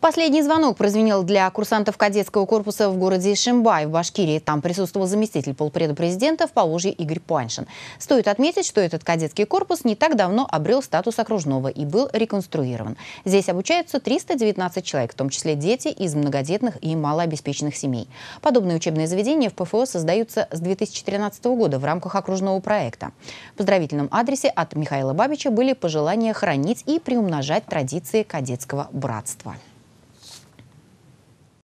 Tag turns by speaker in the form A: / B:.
A: Последний звонок прозвенел для курсантов кадетского корпуса в городе Шимбай в Башкирии. Там присутствовал заместитель полпреда президента в положе Игорь Паншин. Стоит отметить, что этот кадетский корпус не так давно обрел статус окружного и был реконструирован. Здесь обучаются 319 человек, в том числе дети из многодетных и малообеспеченных семей. Подобные учебные заведения в ПФО создаются с 2013 года в рамках окружного проекта. В поздравительном адресе от Михаила Бабича были пожелания хранить и приумножать традиции кадетского братства.